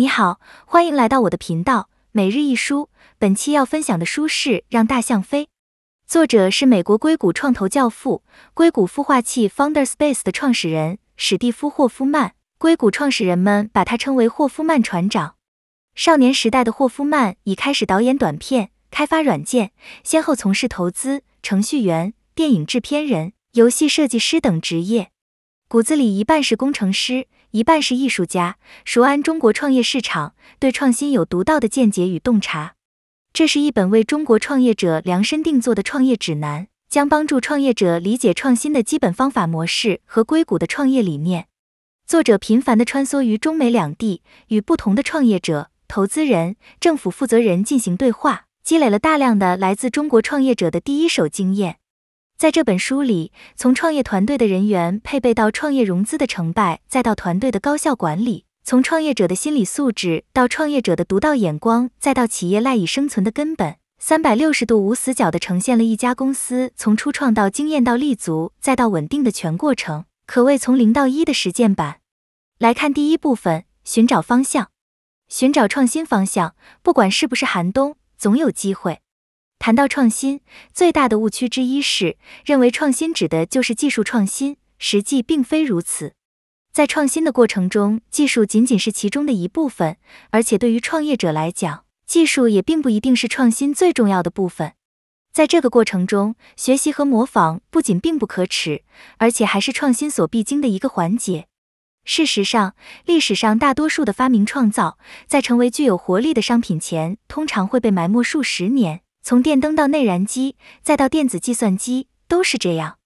你好，欢迎来到我的频道每日一书。本期要分享的书是《让大象飞》，作者是美国硅谷创投教父、硅谷孵化器 Founder Space 的创始人史蒂夫·霍夫曼。硅谷创始人们把他称为“霍夫曼船长”。少年时代的霍夫曼已开始导演短片、开发软件，先后从事投资、程序员、电影制片人、游戏设计师等职业，骨子里一半是工程师。一半是艺术家，熟谙中国创业市场，对创新有独到的见解与洞察。这是一本为中国创业者量身定做的创业指南，将帮助创业者理解创新的基本方法模式和硅谷的创业理念。作者频繁地穿梭于中美两地，与不同的创业者、投资人、政府负责人进行对话，积累了大量的来自中国创业者的第一手经验。在这本书里，从创业团队的人员配备到创业融资的成败，再到团队的高效管理；从创业者的心理素质到创业者的独到眼光，再到企业赖以生存的根本，三百六十度无死角的呈现了一家公司从初创到经验到立足再到稳定的全过程，可谓从零到一的实践版。来看第一部分：寻找方向，寻找创新方向。不管是不是寒冬，总有机会。谈到创新，最大的误区之一是认为创新指的就是技术创新，实际并非如此。在创新的过程中，技术仅仅是其中的一部分，而且对于创业者来讲，技术也并不一定是创新最重要的部分。在这个过程中，学习和模仿不仅并不可耻，而且还是创新所必经的一个环节。事实上，历史上大多数的发明创造，在成为具有活力的商品前，通常会被埋没数十年。从电灯到内燃机，再到电子计算机，都是这样。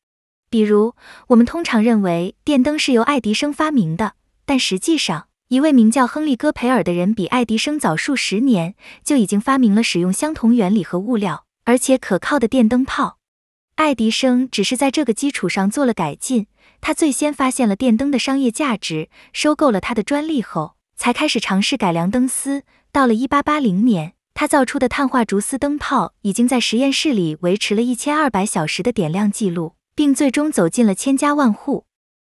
比如，我们通常认为电灯是由爱迪生发明的，但实际上，一位名叫亨利·戈培尔的人比爱迪生早数十年就已经发明了使用相同原理和物料，而且可靠的电灯泡。爱迪生只是在这个基础上做了改进。他最先发现了电灯的商业价值，收购了他的专利后，才开始尝试改良灯丝。到了1880年。他造出的碳化竹丝灯泡已经在实验室里维持了一千二百小时的点亮记录，并最终走进了千家万户。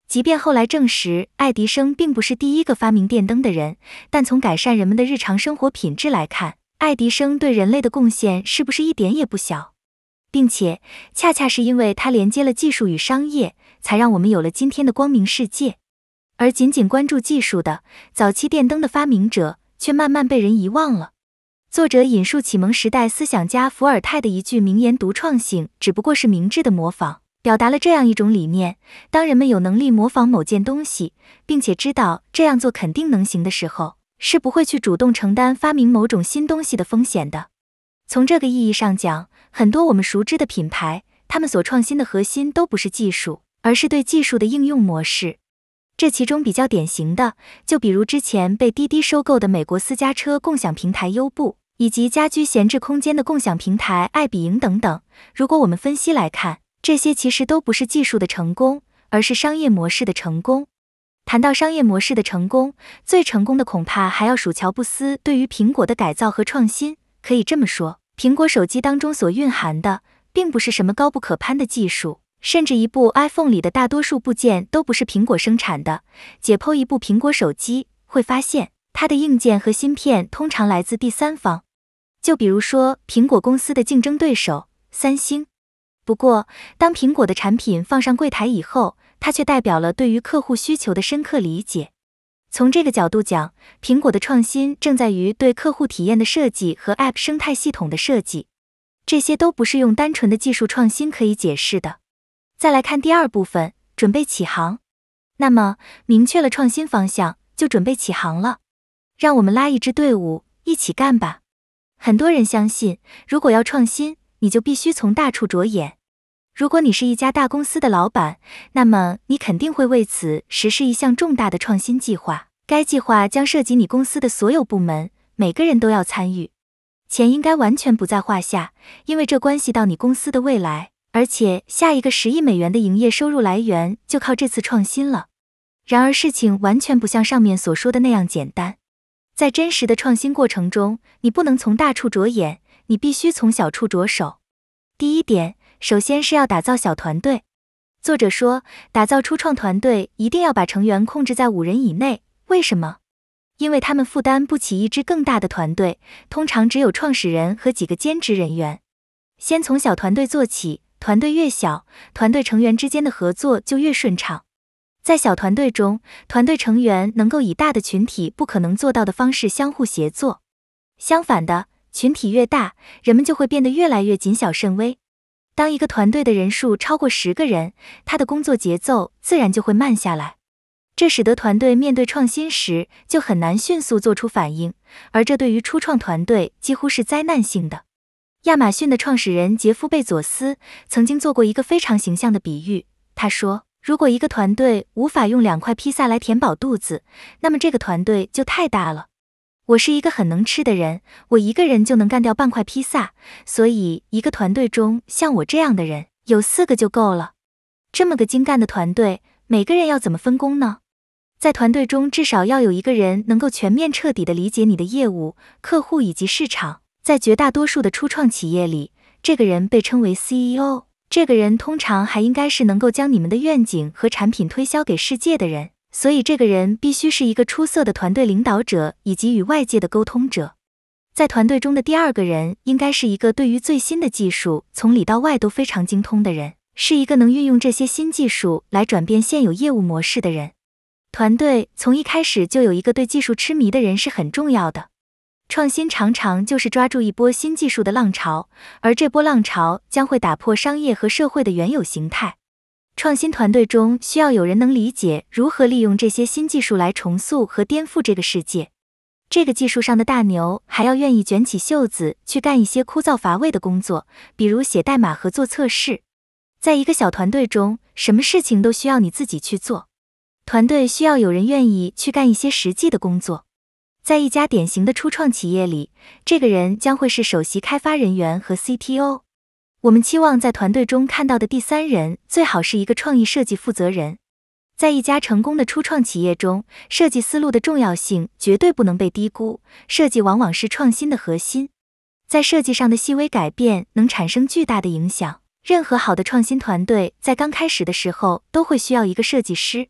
即便后来证实爱迪生并不是第一个发明电灯的人，但从改善人们的日常生活品质来看，爱迪生对人类的贡献是不是一点也不小？并且，恰恰是因为他连接了技术与商业，才让我们有了今天的光明世界。而仅仅关注技术的早期电灯的发明者，却慢慢被人遗忘了。作者引述启蒙时代思想家伏尔泰的一句名言：“独创性只不过是明智的模仿。”表达了这样一种理念：当人们有能力模仿某件东西，并且知道这样做肯定能行的时候，是不会去主动承担发明某种新东西的风险的。从这个意义上讲，很多我们熟知的品牌，他们所创新的核心都不是技术，而是对技术的应用模式。这其中比较典型的，就比如之前被滴滴收购的美国私家车共享平台优步，以及家居闲置空间的共享平台爱彼迎等等。如果我们分析来看，这些其实都不是技术的成功，而是商业模式的成功。谈到商业模式的成功，最成功的恐怕还要数乔布斯对于苹果的改造和创新。可以这么说，苹果手机当中所蕴含的，并不是什么高不可攀的技术。甚至一部 iPhone 里的大多数部件都不是苹果生产的。解剖一部苹果手机，会发现它的硬件和芯片通常来自第三方，就比如说苹果公司的竞争对手三星。不过，当苹果的产品放上柜台以后，它却代表了对于客户需求的深刻理解。从这个角度讲，苹果的创新正在于对客户体验的设计和 App 生态系统的设计，这些都不是用单纯的技术创新可以解释的。再来看第二部分，准备起航。那么明确了创新方向，就准备起航了。让我们拉一支队伍一起干吧。很多人相信，如果要创新，你就必须从大处着眼。如果你是一家大公司的老板，那么你肯定会为此实施一项重大的创新计划。该计划将涉及你公司的所有部门，每个人都要参与。钱应该完全不在话下，因为这关系到你公司的未来。而且下一个十亿美元的营业收入来源就靠这次创新了。然而事情完全不像上面所说的那样简单，在真实的创新过程中，你不能从大处着眼，你必须从小处着手。第一点，首先是要打造小团队。作者说，打造初创团队一定要把成员控制在五人以内。为什么？因为他们负担不起一支更大的团队，通常只有创始人和几个兼职人员。先从小团队做起。团队越小，团队成员之间的合作就越顺畅。在小团队中，团队成员能够以大的群体不可能做到的方式相互协作。相反的，群体越大，人们就会变得越来越谨小慎微。当一个团队的人数超过十个人，他的工作节奏自然就会慢下来，这使得团队面对创新时就很难迅速做出反应，而这对于初创团队几乎是灾难性的。亚马逊的创始人杰夫·贝佐斯曾经做过一个非常形象的比喻，他说：“如果一个团队无法用两块披萨来填饱肚子，那么这个团队就太大了。”我是一个很能吃的人，我一个人就能干掉半块披萨，所以一个团队中像我这样的人有四个就够了。这么个精干的团队，每个人要怎么分工呢？在团队中，至少要有一个人能够全面彻底的理解你的业务、客户以及市场。在绝大多数的初创企业里，这个人被称为 CEO。这个人通常还应该是能够将你们的愿景和产品推销给世界的人，所以这个人必须是一个出色的团队领导者以及与外界的沟通者。在团队中的第二个人应该是一个对于最新的技术从里到外都非常精通的人，是一个能运用这些新技术来转变现有业务模式的人。团队从一开始就有一个对技术痴迷的人是很重要的。创新常常就是抓住一波新技术的浪潮，而这波浪潮将会打破商业和社会的原有形态。创新团队中需要有人能理解如何利用这些新技术来重塑和颠覆这个世界。这个技术上的大牛还要愿意卷起袖子去干一些枯燥乏味的工作，比如写代码和做测试。在一个小团队中，什么事情都需要你自己去做。团队需要有人愿意去干一些实际的工作。在一家典型的初创企业里，这个人将会是首席开发人员和 CTO。我们期望在团队中看到的第三人最好是一个创意设计负责人。在一家成功的初创企业中，设计思路的重要性绝对不能被低估。设计往往是创新的核心，在设计上的细微改变能产生巨大的影响。任何好的创新团队在刚开始的时候都会需要一个设计师。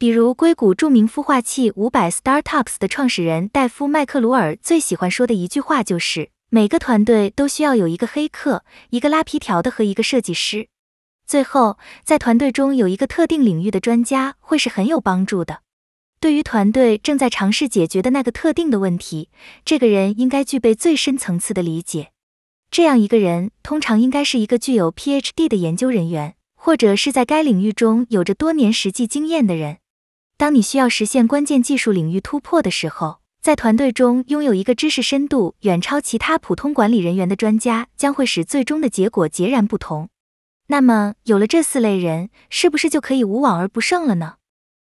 比如，硅谷著名孵化器五百 Startups 的创始人戴夫·麦克鲁尔最喜欢说的一句话就是：“每个团队都需要有一个黑客、一个拉皮条的和一个设计师。最后，在团队中有一个特定领域的专家会是很有帮助的。对于团队正在尝试解决的那个特定的问题，这个人应该具备最深层次的理解。这样一个人通常应该是一个具有 PhD 的研究人员，或者是在该领域中有着多年实际经验的人。”当你需要实现关键技术领域突破的时候，在团队中拥有一个知识深度远超其他普通管理人员的专家，将会使最终的结果截然不同。那么，有了这四类人，是不是就可以无往而不胜了呢？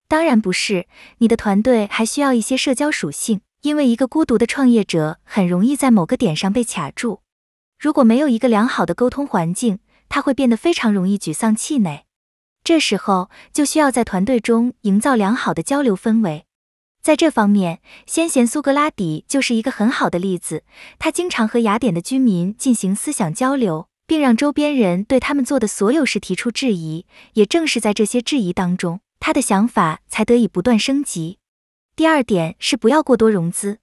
当然不是，你的团队还需要一些社交属性，因为一个孤独的创业者很容易在某个点上被卡住。如果没有一个良好的沟通环境，他会变得非常容易沮丧气馁。这时候就需要在团队中营造良好的交流氛围。在这方面，先贤苏格拉底就是一个很好的例子。他经常和雅典的居民进行思想交流，并让周边人对他们做的所有事提出质疑。也正是在这些质疑当中，他的想法才得以不断升级。第二点是不要过多融资。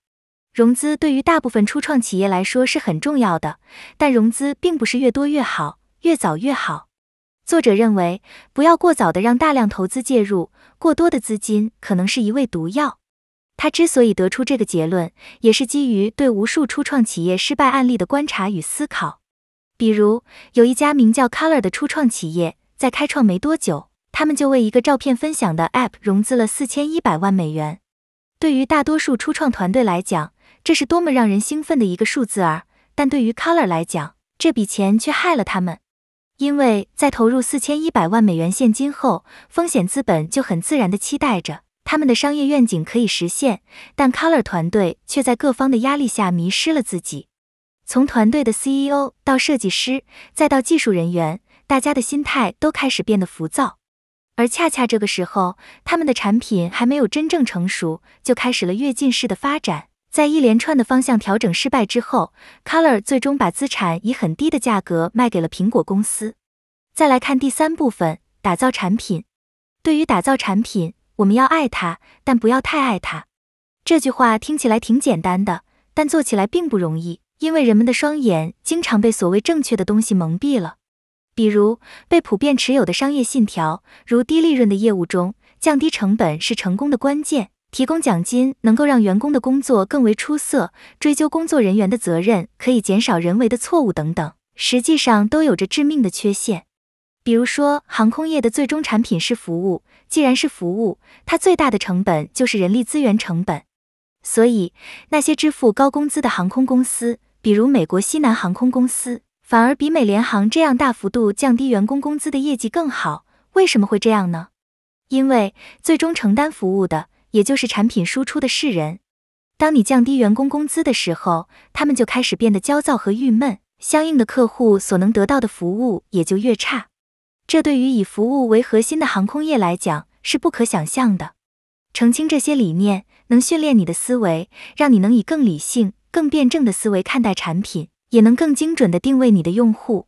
融资对于大部分初创企业来说是很重要的，但融资并不是越多越好，越早越好。作者认为，不要过早的让大量投资介入，过多的资金可能是一味毒药。他之所以得出这个结论，也是基于对无数初创企业失败案例的观察与思考。比如，有一家名叫 Color 的初创企业，在开创没多久，他们就为一个照片分享的 App 融资了四千一百万美元。对于大多数初创团队来讲，这是多么让人兴奋的一个数字啊！但对于 Color 来讲，这笔钱却害了他们。因为在投入四千一百万美元现金后，风险资本就很自然地期待着他们的商业愿景可以实现，但 Color 团队却在各方的压力下迷失了自己。从团队的 CEO 到设计师，再到技术人员，大家的心态都开始变得浮躁。而恰恰这个时候，他们的产品还没有真正成熟，就开始了跃进式的发展。在一连串的方向调整失败之后，Color 最终把资产以很低的价格卖给了苹果公司。再来看第三部分，打造产品。对于打造产品，我们要爱它，但不要太爱它。这句话听起来挺简单的，但做起来并不容易，因为人们的双眼经常被所谓正确的东西蒙蔽了。比如，被普遍持有的商业信条，如低利润的业务中，降低成本是成功的关键。提供奖金能够让员工的工作更为出色，追究工作人员的责任可以减少人为的错误等等，实际上都有着致命的缺陷。比如说，航空业的最终产品是服务，既然是服务，它最大的成本就是人力资源成本。所以，那些支付高工资的航空公司，比如美国西南航空公司，反而比美联航这样大幅度降低员工工资的业绩更好。为什么会这样呢？因为最终承担服务的。也就是产品输出的是人，当你降低员工工资的时候，他们就开始变得焦躁和郁闷，相应的客户所能得到的服务也就越差。这对于以服务为核心的航空业来讲是不可想象的。澄清这些理念，能训练你的思维，让你能以更理性、更辩证的思维看待产品，也能更精准的定位你的用户。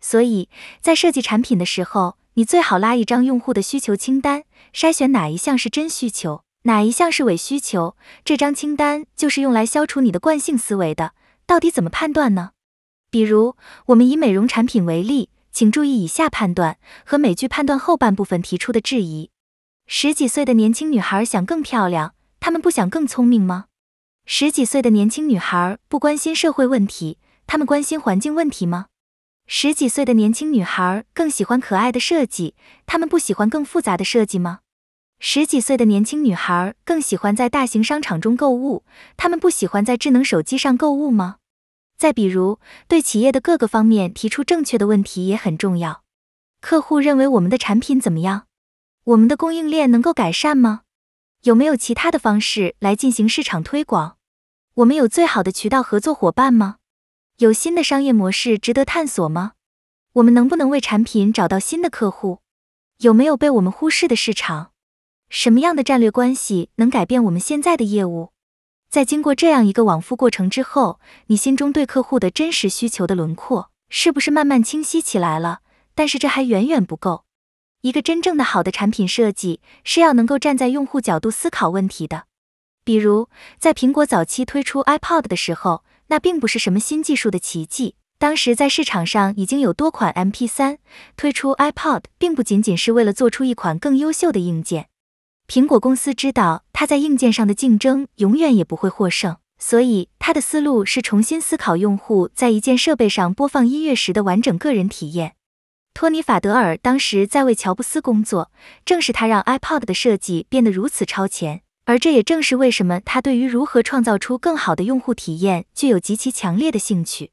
所以，在设计产品的时候，你最好拉一张用户的需求清单，筛选哪一项是真需求。哪一项是伪需求？这张清单就是用来消除你的惯性思维的。到底怎么判断呢？比如，我们以美容产品为例，请注意以下判断和美剧判断后半部分提出的质疑：十几岁的年轻女孩想更漂亮，她们不想更聪明吗？十几岁的年轻女孩不关心社会问题，她们关心环境问题吗？十几岁的年轻女孩更喜欢可爱的设计，她们不喜欢更复杂的设计吗？十几岁的年轻女孩更喜欢在大型商场中购物，她们不喜欢在智能手机上购物吗？再比如，对企业的各个方面提出正确的问题也很重要。客户认为我们的产品怎么样？我们的供应链能够改善吗？有没有其他的方式来进行市场推广？我们有最好的渠道合作伙伴吗？有新的商业模式值得探索吗？我们能不能为产品找到新的客户？有没有被我们忽视的市场？什么样的战略关系能改变我们现在的业务？在经过这样一个往复过程之后，你心中对客户的真实需求的轮廓是不是慢慢清晰起来了？但是这还远远不够。一个真正的好的产品设计是要能够站在用户角度思考问题的。比如，在苹果早期推出 iPod 的时候，那并不是什么新技术的奇迹。当时在市场上已经有多款 MP3，推出 iPod 并不仅仅是为了做出一款更优秀的硬件。苹果公司知道它在硬件上的竞争永远也不会获胜，所以它的思路是重新思考用户在一件设备上播放音乐时的完整个人体验。托尼·法德尔当时在为乔布斯工作，正是他让 iPod 的设计变得如此超前，而这也正是为什么他对于如何创造出更好的用户体验具有极其强烈的兴趣。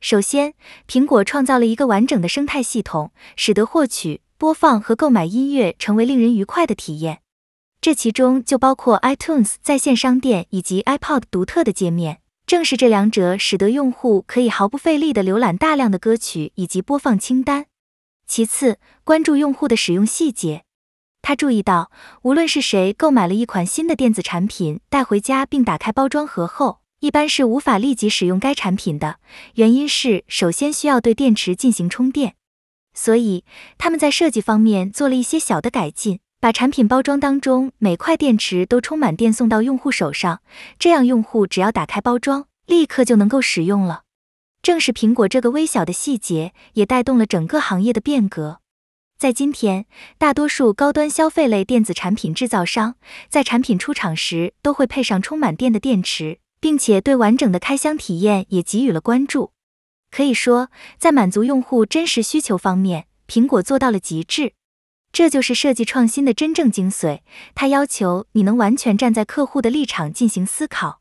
首先，苹果创造了一个完整的生态系统，使得获取、播放和购买音乐成为令人愉快的体验。这其中就包括 iTunes 在线商店以及 iPod 独特的界面。正是这两者使得用户可以毫不费力地浏览大量的歌曲以及播放清单。其次，关注用户的使用细节。他注意到，无论是谁购买了一款新的电子产品带回家，并打开包装盒后，一般是无法立即使用该产品的，原因是首先需要对电池进行充电。所以，他们在设计方面做了一些小的改进。把产品包装当中每块电池都充满电送到用户手上，这样用户只要打开包装，立刻就能够使用了。正是苹果这个微小的细节，也带动了整个行业的变革。在今天，大多数高端消费类电子产品制造商在产品出厂时都会配上充满电的电池，并且对完整的开箱体验也给予了关注。可以说，在满足用户真实需求方面，苹果做到了极致。这就是设计创新的真正精髓，它要求你能完全站在客户的立场进行思考。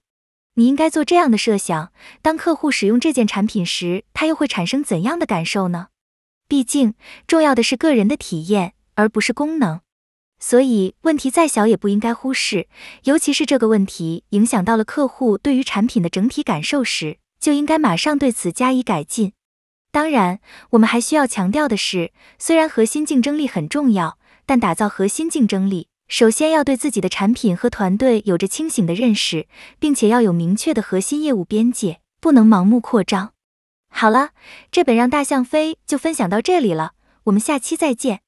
你应该做这样的设想：当客户使用这件产品时，他又会产生怎样的感受呢？毕竟，重要的是个人的体验，而不是功能。所以，问题再小也不应该忽视，尤其是这个问题影响到了客户对于产品的整体感受时，就应该马上对此加以改进。当然，我们还需要强调的是，虽然核心竞争力很重要，但打造核心竞争力，首先要对自己的产品和团队有着清醒的认识，并且要有明确的核心业务边界，不能盲目扩张。好了，这本《让大象飞》就分享到这里了，我们下期再见。